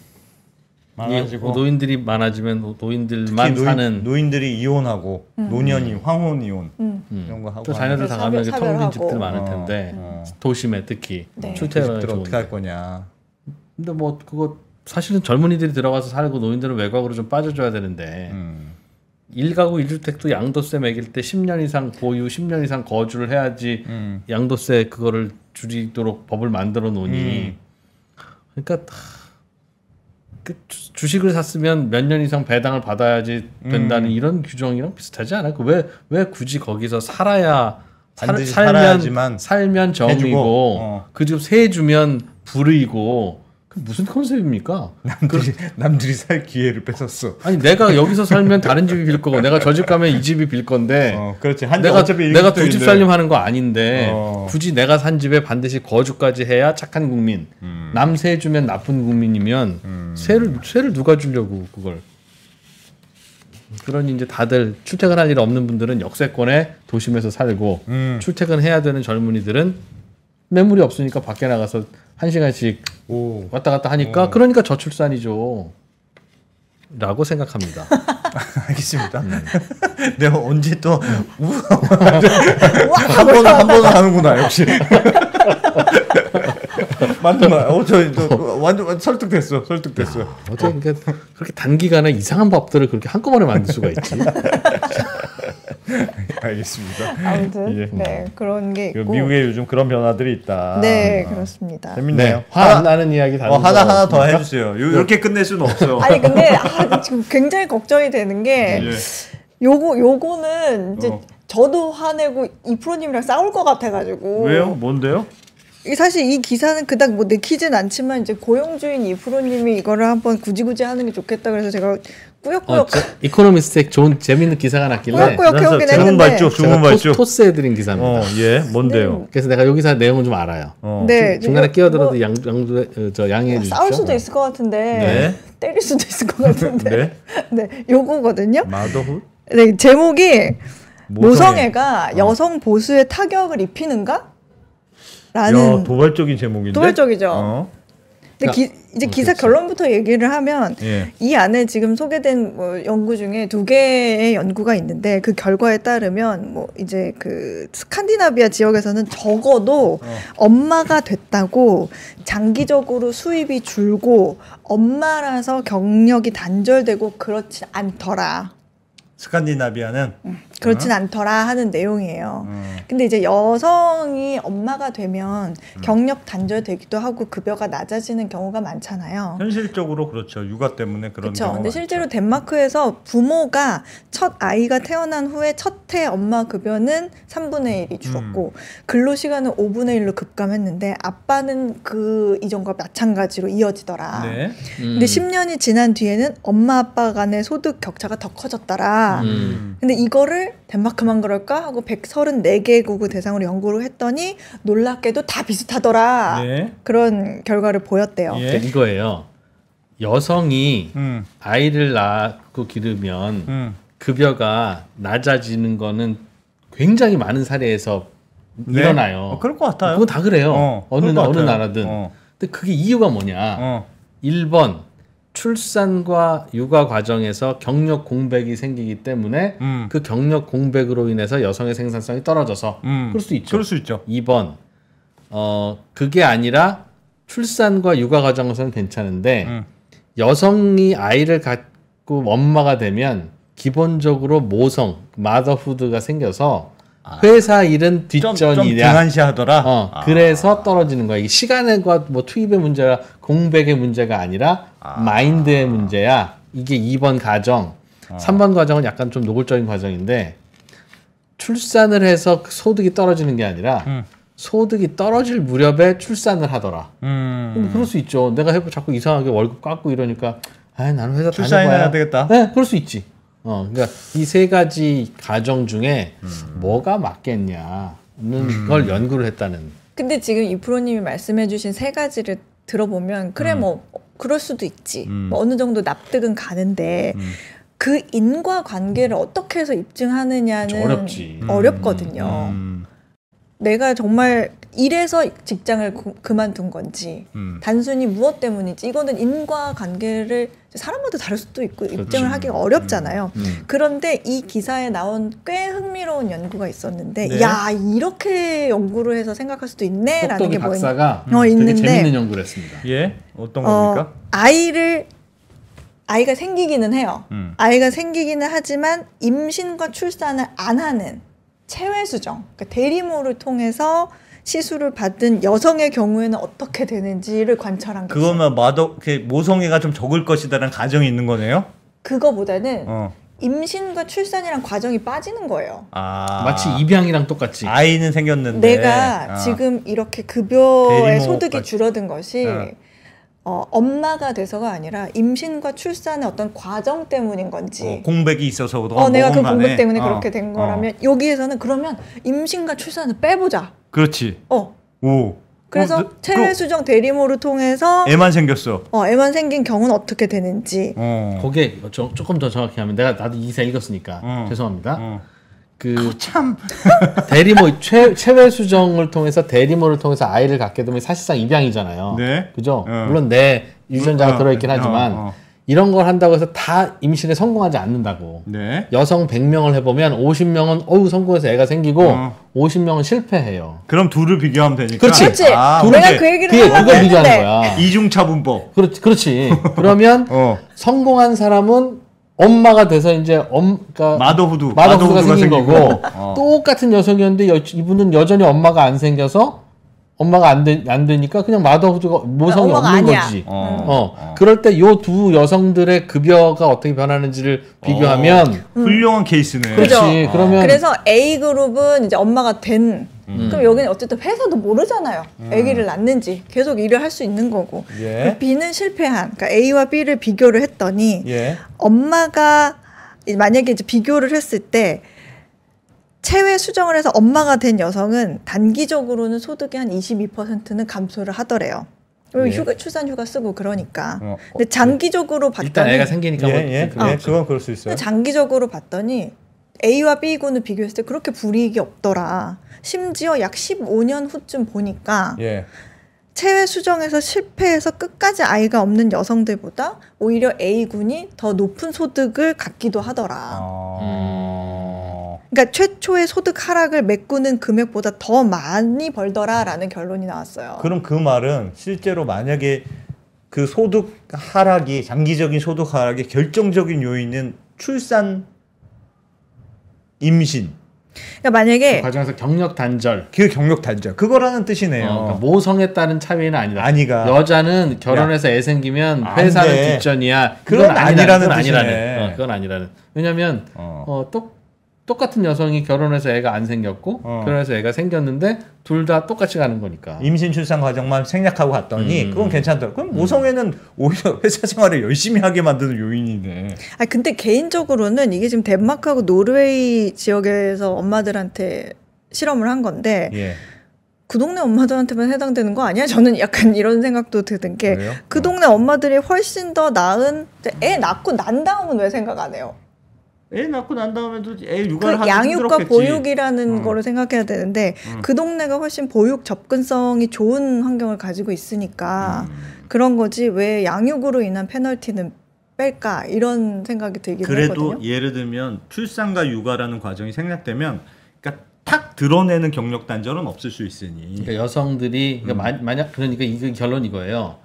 예, 많아지고 노인들이 많아지면 노인들만 노인, 사는 노인들이 이혼하고 음. 노년이 황혼 이혼 음. 음. 이런 거 하고 또 자녀들 다 가면 텅빈 집들 많을 텐데 어, 어, 도심에 특히 네. 출퇴근을 어떻게 할 거냐 근데 뭐 그거 사실은 젊은이들이 들어가서 살고 노인들은 외곽으로 좀 빠져줘야 되는데 음. 1가구 1주택도 양도세 매길 때 10년 이상 보유 10년 이상 거주를 해야지 음. 양도세 그거를 줄이도록 법을 만들어 놓으니 음. 그러니까 그 주식을 샀으면 몇 년 이상 배당을 받아야지 된다는 음. 이런 규정이랑 비슷하지 않아요? 그 왜, 왜 굳이 거기서 살아야 살, 살면 살면 정이고 어. 그집 세주면 불의고 그 무슨 컨셉입니까? 남들이 그, 남들이 살 기회를 뺏었어. 아니 내가 여기서 살면 다른 집이 빌 거고 내가 저 집 가면 이 집이 빌 건데. 어, 그렇지. 내가 내가 두 집 살림 하는 거 아닌데 어. 굳이 내가 산 집에 반드시 거주까지 해야 착한 국민. 음. 남세 주면 나쁜 국민이면 음. 세를 세를 누가 주려고 그걸. 그러니 이제 다들 출퇴근할 일 없는 분들은 역세권에 도심에서 살고 음. 출퇴근해야 되는 젊은이들은 매물이 없으니까 밖에 나가서 한 시간씩 오. 왔다 갔다 하니까 오. 그러니까 저출산이죠. 라고 생각합니다. [LAUGHS] 알겠습니다. 네. [LAUGHS] 내가 언제 또 음. [LAUGHS] 한번 한 번 하는구나 역시. 맞나? 어, 저, 저 어. 완전, 설득됐어. 설득됐어. 어떻게 그렇게 단기간에 이상한 법들을 그렇게 한꺼번에 만들 수가 있지? [LAUGHS] 알겠습니다. 아무튼 예. 네 그런 게 있고 미국에 요즘 그런 변화들이 있다. 네 어. 그렇습니다. 재밌네요. 네. 화나는 이야기 다 어, 하나 하나 더 해주세요. 요, 이렇게 끝낼 수는 없어요. 아니 근데 아, 지금 굉장히 걱정이 되는 게 예. 요거 요거는 이제 어. 저도 화내고 이 프로님이랑 싸울 것 같아가지고 왜요? 뭔데요? 사실 이 기사는 그닥 뭐 내키진 않지만 이제 고용주인 이프로님이 이거를 한번 굳이 굳이 하는 게 좋겠다 그래서 제가 꾸역꾸역. 어, 이코노미스트에 좋은 재밌는 기사가 났길래. 꾸역꾸역 해오긴 했는데. 발족, 주문 발족. 토스, 해드린 기사입니다. 어, 예, 뭔데요? 네. 그래서 내가 여기서 내용은 좀 알아요. 어. 네. 중, 간에 끼어들어도 뭐, 양, 양, 어, 저 양해해 주시죠. 싸울 수도 어. 있을 것 같은데. 네. 때릴 수도 있을 것 같은데. 네. [LAUGHS] 네, 요거거든요. 마더훗? 네, 제목이 모성애. 가 어. 아. 여성 보수에 타격을 입히는가? 라는 야, 도발적인 제목인데. 도발적이죠. 어. 근데 기, 아, 이제 아, 기사 그지 결론부터 얘기를 하면 예. 이 안에 지금 소개된 뭐 연구 중에 두 개의 연구가 있는데 그 결과에 따르면 뭐 이제 그 스칸디나비아 지역에서는 적어도 어. 엄마가 됐다고 장기적으로 수입이 줄고 엄마라서 경력이 단절되고 그렇지 않더라. 스칸디나비아는 음, 그렇진 어? 않더라 하는 내용이에요. 음. 근데 이제 여성이 엄마가 되면 음. 경력 단절되기도 하고 급여가 낮아지는 경우가 많잖아요. 현실적으로 그렇죠. 육아 때문에 그런 그렇죠. 근데 실제로 많죠. 덴마크에서 부모가 첫 아이가 태어난 후에 첫 해 엄마 급여는 3분의 1이 줄었고 음. 근로 시간은 5분의 1로 급감했는데 아빠는 그 이전과 마찬가지로 이어지더라. 네. 음. 근데 10년이 지난 뒤에는 엄마 아빠 간의 소득 격차가 더 커졌더라. 음. 음. 근데 이거를 덴마크만 그럴까 하고 134개국을 대상으로 연구를 했더니 놀랍게도 다 비슷하더라. 예. 그런 결과를 보였대요. 예. 네, 이거예요. 여성이 음. 아이를 낳고 기르면 음. 급여가 낮아지는 거는 굉장히 많은 사례에서 네. 일어나요. 어, 그럴 것 같아요. 그건 다 그래요. 어, 느 어느, 어느 나라든. 어. 근데 그게 이유가 뭐냐? 어. 1번 출산과 육아 과정에서 경력 공백이 생기기 때문에 음. 그 경력 공백으로 인해서 여성의 생산성이 떨어져서 음. 그럴 수 있죠. 그럴 수 있죠. 2번 어 그게 아니라 출산과 육아 과정에서는 괜찮은데 음. 여성이 아이를 갖고 엄마가 되면 기본적으로 모성 마더후드가 생겨서 아. 회사 일은 뒷전이냐. 등한시하더라. 어, 아. 그래서 떨어지는 거야. 이게 시간과 뭐 투입의 문제가 공백의 문제가 아니라 아. 마인드의 문제야. 이게 2번 가정 아. 어. 3번 과정은 약간 좀 노골적인 과정인데 출산을 해서 그 소득이 떨어지는 게 아니라 음. 소득이 떨어질 무렵에 출산을 하더라. 음. 그럴 수 있죠. 내가 해보 자꾸 이상하게 월급 깎고 이러니까 아 나는 회사 다녀봐야 되겠다. 네, 그럴 수 있지. 어, 그러니까 이 세 가지 가정 중에 음. 뭐가 맞겠냐는 음. 걸 연구를 했다는. 근데 지금 이 프로님이 말씀해주신 세 가지를 들어보면 그래 음. 뭐 그럴 수도 있지. 음. 뭐 어느 정도 납득은 가는데 음. 그 인과 관계를 어떻게 해서 입증하느냐는 그렇죠. 어렵지. 어렵거든요. 음. 음. 내가 정말 이래서 직장을 고, 그만둔 건지 음. 단순히 무엇 때문인지 이거는 인과 관계를 사람마다 다를 수도 있고 그렇죠. 입증을 하기가 어렵잖아요. 음. 음. 그런데 이 기사에 나온 꽤 흥미로운 연구가 있었는데 네. 야 이렇게 연구를 해서 생각할 수도 있네라는 게 뭐였... 박사가 음, 어, 있는데 되게 재밌는 연구를 했습니다. 예 어떤 어, 겁니까? 어, 아이를 아이가 생기기는 해요. 음. 아이가 생기기는 하지만 임신과 출산을 안 하는 체외 수정, 그러니까 대리모를 통해서 시술을 받은 여성의 경우에는 어떻게 되는지를 관찰한 거죠. 그거면 마더 그 모성애가 좀 적을 것이다라는 가정이 있는 거네요. 그거보다는 어. 임신과 출산이란 과정이 빠지는 거예요. 아, 마치 입양이랑 똑같이. 아이는 생겼는데 내가 아. 지금 이렇게 급여의 소득이 줄어든 것이 아. 어, 엄마가 돼서가 아니라 임신과 출산의 어떤 과정 때문인 건지 어, 공백이 있어서도 어, 내가 그 공백 때문에 어, 그렇게 된 거라면 어. 여기에서는 그러면 임신과 출산을 빼보자. 그렇지. 어. 오. 어, 그래서 어, 체외 수정 대리모를 통해서 애만 생겼어. 어, 애만 생긴 경우는 어떻게 되는지. 어. 거기에 저, 조금 더 정확히 하면 내가 나도 이사 읽었으니까 어. 죄송합니다. 어. 그참 [LAUGHS] 대리모 최, 최외 수정을 통해서 대리모를 통해서 아이를 갖게 되면 사실상 입양이잖아요. 네. 그죠? 어. 물론 내 네, 유전자가 음, 어, 들어있긴 어, 하지만 어, 이런 걸 한다고 해서 다 임신에 성공하지 않는다고. 네. 여성 100명을 해보면 50명은 어우 성공해서 애가 생기고 50명은 어. 실패해요. 그럼 둘을 비교하면 되니까. 그렇지. 그렇 아, 내가 그 얘기를 그게, 그걸 비교하는 거야. 이중차분법. 그렇지. 그렇지. 그러면 [LAUGHS] 어. 성공한 사람은 엄마가 돼서 이제 엄 그러니까 마더후드 마더후드가 생긴 거고 어. 똑같은 여성이었는데 여, 이분은 여전히 엄마가 안 생겨서 엄마가 안, 되, 안 되니까 그냥 마더후드가 모성이 없는 아니야. 거지. 어. 어. 어. 그럴 때 요 두 여성들의 급여가 어떻게 변하는지를 비교하면 어. 훌륭한 케이스네. 그렇지. 그러면 그래서 A 그룹은 이제 엄마가 된 음. 그럼 여기는 어쨌든 회사도 모르잖아요. 음. 아기를 낳는지 계속 일을 할 수 있는 거고. 예. 그 B는 실패한. 그러니까 A와 B를 비교를 했더니 예. 엄마가 만약에 이제 비교를 했을 때 체외 수정을 해서 엄마가 된 여성은 단기적으로는 소득의 한 22%는 감소를 하더래요. 예. 휴가, 출산 휴가 쓰고 그러니까. 어, 어, 근데 그 장기적으로 봤더니 일단 애가 생기니까 예, 뭐 예, 그, 예, 그건 그럴 수 있어요. 장기적으로 봤더니 A와 B군을 비교했을 때 그렇게 불이익이 없더라. 심지어 약 15년 후쯤 보니까 예. 체외 수정에서 실패해서 끝까지 아이가 없는 여성들보다 오히려 A군이 더 높은 소득을 갖기도 하더라. 어... 그러니까 최초의 소득 하락을 메꾸는 금액보다 더 많이 벌더라라는 결론이 나왔어요. 그럼 그 말은 실제로 만약에 그 소득 하락이 장기적인 소득 하락의 결정적인 요인은 출산 임신. 그러니까 만약에 그 과정에서 경력 단절. 그 경력 단절. 그거라는 뜻이네요. 어, 그러니까 모성에 따른 차이는 아니다. 아니다. 여자는 결혼해서 야. 애 생기면 회사는 뒷전이야. 그건, 그건 아니라는, 아니라는 뜻이네. 아니라는. 어, 그건 아니라는. 왜냐면 어. 어똑 똑같은 여성이 결혼해서 애가 안 생겼고 어. 결혼해서 애가 생겼는데 둘 다 똑같이 가는 거니까 임신 출산 과정만 생략하고 갔더니 음. 그건 괜찮더라 고 그럼 모성애는 오히려 [LAUGHS] 회사 생활을 열심히 하게 만드는 요인이네 아 근데 개인적으로는 이게 지금 덴마크하고 노르웨이 지역에서 엄마들한테 실험을 한 건데 예. 그 동네 엄마들한테만 해당되는 거 아니야? 저는 약간 이런 생각도 드는 게그 어. 동네 엄마들이 훨씬 더 나은 애 낳고 난 다음은 왜 생각 안 해요? 애 낳고 난 다음에도 애 육아를 그 양육과 힘들었겠지. 보육이라는 어. 거를 생각해야 되는데 음. 그 동네가 훨씬 보육 접근성이 좋은 환경을 가지고 있으니까 음. 그런 거지 왜 양육으로 인한 페널티는 뺄까 이런 생각이 들기도 그래도 하거든요. 그래도 예를 들면 출산과 육아라는 과정이 생략되면 그러니까 탁 드러내는 경력 단절은 없을 수 있으니 그러니까 여성들이 그러니까 음. 마, 만약 그러니까 이게 결론 이거예요.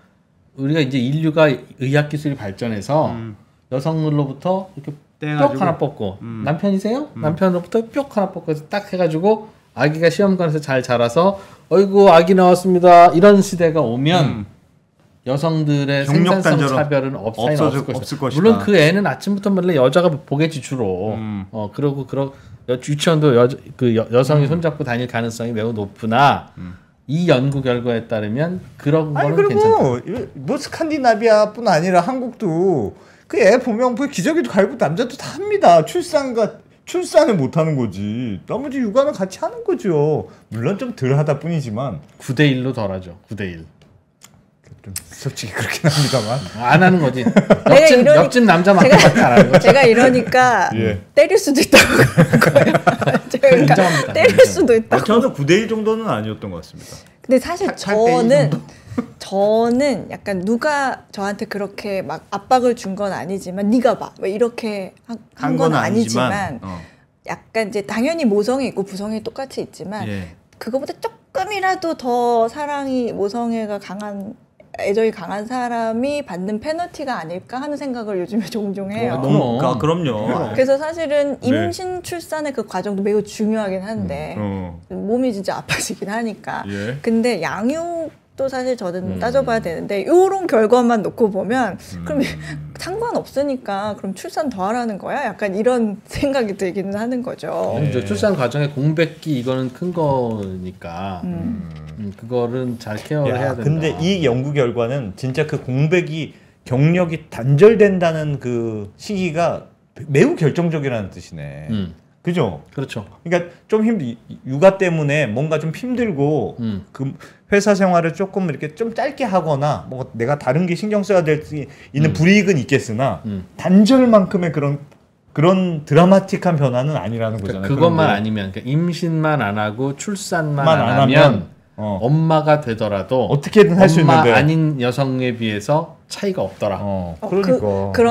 우리가 이제 인류가 의학 기술이 발전해서 음. 여성으로부터 이렇게 뿅 하나 뽑고 음. 남편이세요? 음. 남편으로부터 뿅 하나 뽑고 딱 해가지고 아기가 시험관에서 잘 자라서 어이구 아기 나왔습니다 이런 시대가 오면 음. 여성들의 생산성 차별은 없어질, 없을, 것이다. 것이다. 물론 그 애는 아침부터 원래 여자가 보겠지 주로. 음. 어 그러고 그러 유치원도 여, 그 여, 성이 음. 손잡고 다닐 가능성이 매우 높으나 음. 이 연구 결과에 따르면 그런 거는 괜찮다. 아니 그리고 뭐 스칸디나비아뿐 아니라 한국도 그애 보면 그 기저귀도 갈고 남자도 다 합니다. 출산과 출산을 못 하는 거지. 나머지 육아는 같이 하는 거죠. 물론 좀덜 하다 뿐이지만 9대 1로 덜하죠. 9대 1. 좀 솔직히 그렇긴 합니다만 어, 안 하는 거지 옆집, [LAUGHS] 이러니... 옆집 남자만 제가, 안 하는 거 제가 이러니까 [LAUGHS] 예. 때릴 수도 있다고 [LAUGHS] 제가 그러니까 때릴 수도 있다 아, 저는 9대 1 정도는 아니었던 것 같습니다 근데 사실 8, 저는 저는 약간 누가 저한테 그렇게 막 압박을 준 건 아니지만 네가 봐 이렇게 한 건 아니지만, 아니지만 어. 약간 이제 당연히 모성이 있고 부성이 똑같이 있지만 예. 그거보다 조금이라도 더 사랑이 모성애가 강한 애정이 강한 사람이 받는 페널티가 아닐까 하는 생각을 요즘에 [LAUGHS] 종종 해요. 어, 너무. 아, 그럼요. 그래서 사실은 네. 임신 출산의 그 과정도 매우 중요하긴 한데 음, 어. 몸이 진짜 아파지긴 하니까. 예. 근데 양육 또 사실 저는 음. 따져봐야 되는데 요런 결과만 놓고 보면 음. 그럼 음. [LAUGHS] 상관없으니까 그럼 출산 더 하라는 거야? 약간 이런 [LAUGHS] 생각이 들기는 하는 거죠. 네. 출산 과정에 공백기 이거는 큰 거니까 음. 음. 음. 그거는 잘 케어를 야, 해야 된다. 근데 이 연구 결과는 진짜 그 공백이 경력이 단절된다는 그 시기가 매우 결정적이라는 뜻이네. 그죠? 그렇죠. 그러니까 좀 힘, 육아 때문에 뭔가 좀 힘들고, 음. 그, 회사 생활을 조금 이렇게 좀 짧게 하거나 뭐 내가 다른 게 신경 써야 될 수 있는 음. 불이익은 있겠으나 음. 단절만큼의 그런 그런 드라마틱한 변화는 아니라는 그러니까 거잖아요. 그것만 아니면 그러니까 임신만 안 하고 출산만 안, 하면, 어. 엄마가 되더라도 어떻게든 할 수 있는데 아닌 여성에 비해서 차이가 없더라. 어, 그러니까. 어, 그, 그러니까.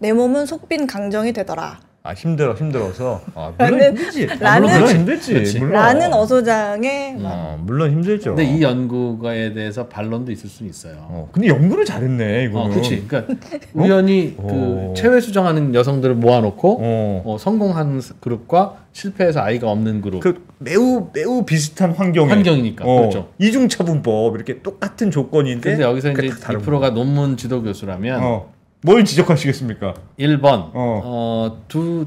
러나내 어. 몸은 속빈 강정이 되더라. 아 힘들어 힘들어서 아, 물론 라는, 힘들지 아, 물론, 라는, 힘들지 그는 어소장에 어, 물론 힘들죠. 근데 이 연구가에 대해서 반론도 있을 수는 있어요. 어, 근데 연구를 잘했네 이거는. 어, 그렇지. 그러니까 [LAUGHS] 어? 우연히 어. 그 체외 수정하는 여성들을 모아놓고 어. 어. 성공한 그룹과 실패해서 아이가 없는 그룹. 그 매우 매우 비슷한 환경 환경이니까 어, 그렇죠. 이중차분법 이렇게 똑같은 조건인데. 근데 여기서 이제 이 프로가 논문 지도 교수라면. 뭘 지적하시겠습니까? 1번. 어. 어, 두,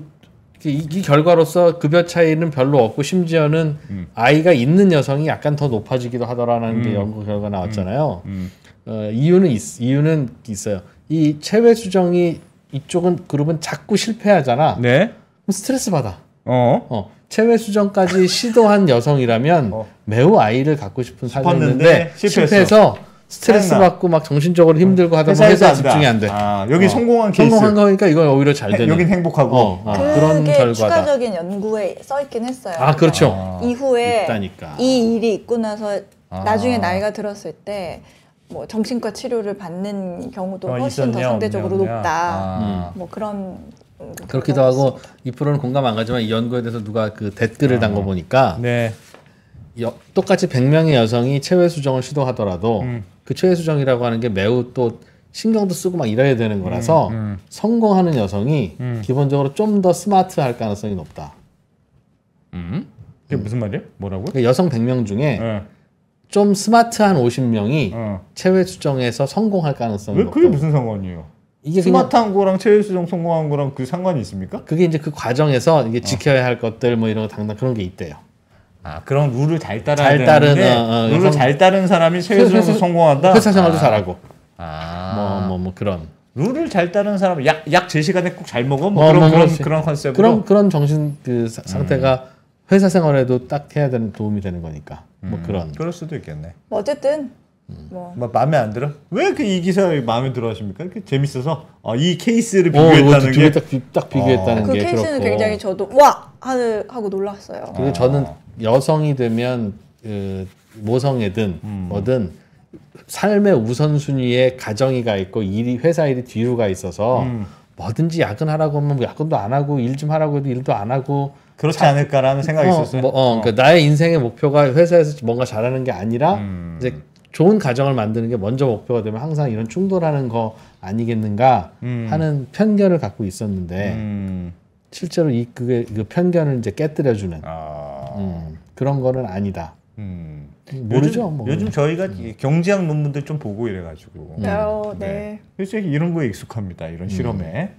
이, 이, 결과로서 급여 차이는 별로 없고 심지어는 음. 아이가 있는 여성이 약간 더 높아지기도 하더라는 음. 게 연구 결과 나왔잖아요. 음. 음. 어, 이유는 있, 이유는 있어요. 이 체외 수정이 이쪽은 그룹은 자꾸 실패하잖아. 네. 그럼 스트레스 받아. 어. 어. 체외 수정까지 시도한 여성이라면 어. 매우 아이를 갖고 싶은 사정인데 실패했어. 실패해서 스트레스 받고 막 정신적으로 힘들고 하다 보면 회사 에 집중이 안 돼. 아, 여기 어. 성공한 케이스. 성공한 거니까 이건 오히려 잘 되네. 여긴 행복하고. 어, 어. 그런 결과다. 추가적인 연구에 써 있긴 했어요. 아, 그렇죠. 아, 이후에 있다니까. 이 일이 있고 나서 아. 나중에 나이가 들었을 때 뭐 정신과 치료를 받는 경우도 어, 훨씬 있었냐, 더 상대적으로 없냐, 없냐. 높다. 아. 음, 뭐 그런 그렇기도 하고 이 프로는 공감 안 가지만 이 연구에 대해서 누가 그 댓글을 아. 단거 보니까 네. 여, 똑같이 100명의 여성이 체외 수정을 시도하더라도 음. 그 최혜수정이라고 하는 게 매우 또 신경도 쓰고 막이래야 되는 거라서 음, 음. 성공하는 여성이 음. 기본적으로 좀 더 스마트할 가능성이 높다. 음? 그게 무슨 말이야? 뭐라고? 그러니까 여성 100명 중에 네. 좀 스마트한 50명이 어. 체외 수정에서 성공할 가능성이 왜 그게 무슨 상관이에요? 이게 스마트한 거랑 체외 수정 성공한 거랑 그 상관이 있습니까? 그게 이제 그 과정에서 이게 어. 지켜야 할 것들 뭐 이런 거 당당 그런 게 있대요. 아 그런 룰을 잘 따라야 잘 따르는, 어, 어, 룰을 잘 따르는 사람이 세수에서 성공한다. 회사 생활도 아. 잘하고. 아. 뭐 뭐, 뭐 그런. 룰을 잘 따르는 사람 은약약 제시간에 꼭 잘 먹어 뭐 어, 그런 뭐 그런 그런 컨셉으로 그런 그런 정신 그 사- 음. 상태가 회사 생활에도 딱 해야 되는 도움이 되는 거니까 뭐 음, 그런 그럴 수도 있겠네. 뭐 어쨌든 뭐. 마음에 안 들어? 왜 그 이 기사 마음에 들어 하십니까? 이렇게 재밌어서 어, 이 케이스를 어, 비교했다는 게. 딱, 딱 비교했다는 그 게. 그 케이스는 그렇고. 굉장히 저도 와! 하는, 하고 놀랐어요. 그리고 아. 저는 여성이 되면 그 모성애든 음. 뭐든 삶의 우선순위에 가정이 가 있고 일이 회사 일이 뒤로 가 있어서 음. 뭐든지 야근하라고 하면 뭐 야근도 안 하고 일 좀 하라고 해도 일도 안 하고 그렇지 자, 않을까라는 생각이 어, 있었어요. 뭐, 어, 어. 그러니까 나의 인생의 목표가 회사에서 뭔가 잘하는 게 아니라 음. 이제 좋은 가정을 만드는 게 먼저 목표가 되면 항상 이런 충돌하는 거 아니겠는가 음. 하는 편견을 갖고 있었는데 음. 실제로 이 그게 그 편견을 이제 깨뜨려주는 아. 음, 그런 거는 아니다. 음. 모르죠. 요즘, 뭐. 요즘 저희가 음. 경제학 논문들 좀 보고 이래가지고. 음. 네. 어, 네. 네. 그래서 이런 거에 익숙합니다. 이런 실험에.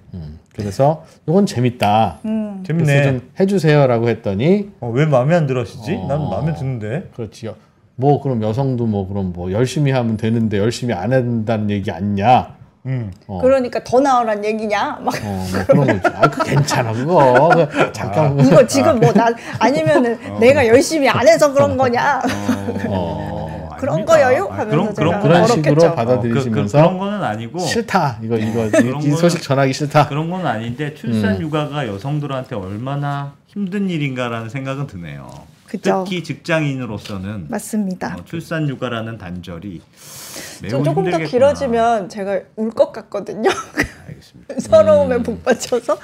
그래서 이건 재밌다. 재밌네. 좀 해주세요라고 했더니. 어, 왜 마음에 안 들으시지? 어. 난 마음에 드는데. 그렇지요. 뭐 그럼 여성도 뭐 그럼 뭐 열심히 하면 되는데 열심히 안 한다는 얘기 아니냐? 음. 어. 그러니까 더 나으란 얘기냐? 막 어, 뭐 그런 거지. 아, 그 괜찮아 그거. 그 잠깐. 아, 이거 지금 뭐 아. 뭐나 아니면은 어. 내가 열심히 안 해서 그런 어. 거냐? 어. 어. 그런 거예요? 아, 그런, 그런, 그런 식으로 받아들이시면서 어, 그, 그 런 거는 아니고 싫다 이거 이거 이, 이, 소식 전하기 싫다 그런 건 아닌데 출산 음. 육아가 여성들한테 얼마나 힘든 일인가라는 생각은 드네요. 그쵸. 특히 직장인으로서는 맞습니다. 어, 출산 육아라는 단절이 매우 조금 힘들겠구나. 더 길어지면 제가 울 것 같거든요. [LAUGHS] 알겠습니다. 서러움에 음. 복 받쳐서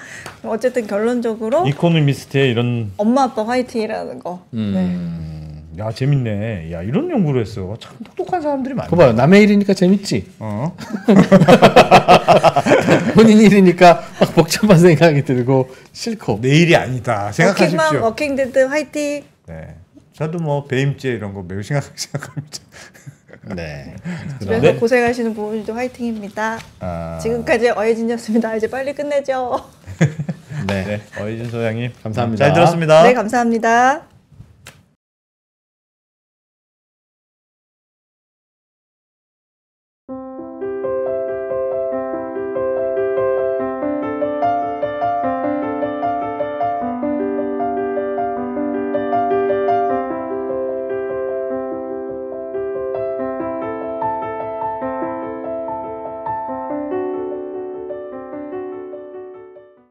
어쨌든 결론적으로 이코노미스트의 이런 엄마 아빠 화이팅이라는 거. 음. 네. 야 재밌네. 야 이런 연구를 했어. 참 똑똑한 사람들이 많아. 봐봐 남의 일이니까 재밌지. 어. [LAUGHS] 본인 일이니까 막 복잡한 생각이 들고 싫고 내 일이 아니다. 생각하십시오. 워킹맘 워킹데드 화이팅. 네. 저도 뭐 배임죄 이런 거 매우 심각하게 [LAUGHS] 생각합니다. 네. 그래서 네. 고생하시는 부모님도 화이팅입니다. 아... 지금까지 어혜진이었습니다. 이제 빨리 끝내죠. 네. [LAUGHS] 네. 어혜진 소장님 감사합니다. 잘 들었습니다. 네, 감사합니다.